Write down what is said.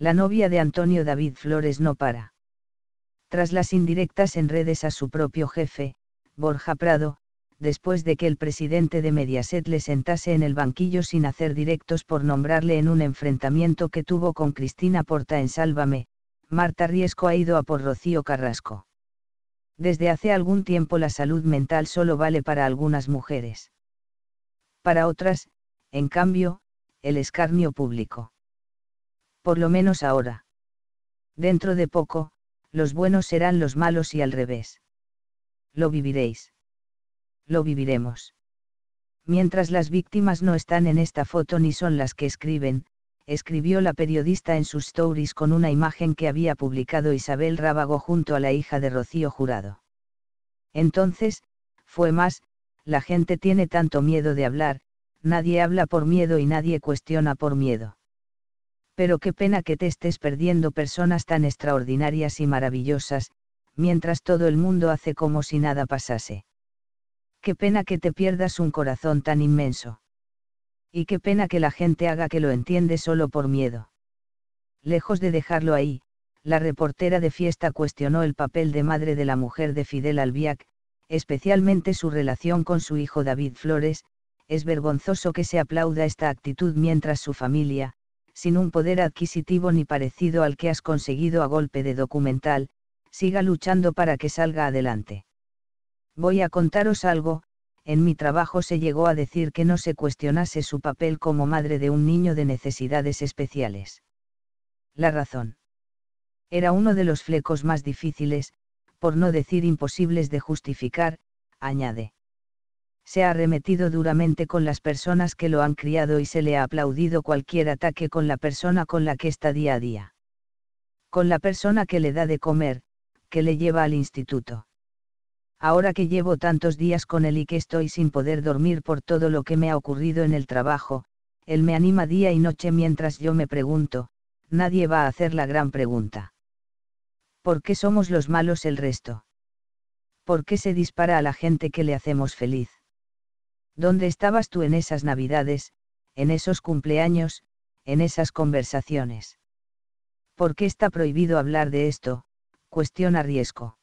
la novia de Antonio David Flores no para. Tras las indirectas en redes a su propio jefe, Borja Prado, después de que el presidente de Mediaset le sentase en el banquillo sin hacer directos por nombrarle en un enfrentamiento que tuvo con Cristina Porta en Sálvame, Marta Riesco ha ido a por Rocío Carrasco. Desde hace algún tiempo la salud mental solo vale para algunas mujeres. Para otras, en cambio, el escarnio público por lo menos ahora. Dentro de poco, los buenos serán los malos y al revés. Lo viviréis. Lo viviremos. Mientras las víctimas no están en esta foto ni son las que escriben, escribió la periodista en sus stories con una imagen que había publicado Isabel Rábago junto a la hija de Rocío Jurado. Entonces, fue más, la gente tiene tanto miedo de hablar, nadie habla por miedo y nadie cuestiona por miedo pero qué pena que te estés perdiendo personas tan extraordinarias y maravillosas, mientras todo el mundo hace como si nada pasase. Qué pena que te pierdas un corazón tan inmenso. Y qué pena que la gente haga que lo entiende solo por miedo. Lejos de dejarlo ahí, la reportera de fiesta cuestionó el papel de madre de la mujer de Fidel Albiac, especialmente su relación con su hijo David Flores, es vergonzoso que se aplauda esta actitud mientras su familia, sin un poder adquisitivo ni parecido al que has conseguido a golpe de documental, siga luchando para que salga adelante. Voy a contaros algo, en mi trabajo se llegó a decir que no se cuestionase su papel como madre de un niño de necesidades especiales. La razón. Era uno de los flecos más difíciles, por no decir imposibles de justificar, añade se ha arremetido duramente con las personas que lo han criado y se le ha aplaudido cualquier ataque con la persona con la que está día a día. Con la persona que le da de comer, que le lleva al instituto. Ahora que llevo tantos días con él y que estoy sin poder dormir por todo lo que me ha ocurrido en el trabajo, él me anima día y noche mientras yo me pregunto, nadie va a hacer la gran pregunta. ¿Por qué somos los malos el resto? ¿Por qué se dispara a la gente que le hacemos feliz? ¿Dónde estabas tú en esas navidades, en esos cumpleaños, en esas conversaciones? ¿Por qué está prohibido hablar de esto? Cuestión a riesgo.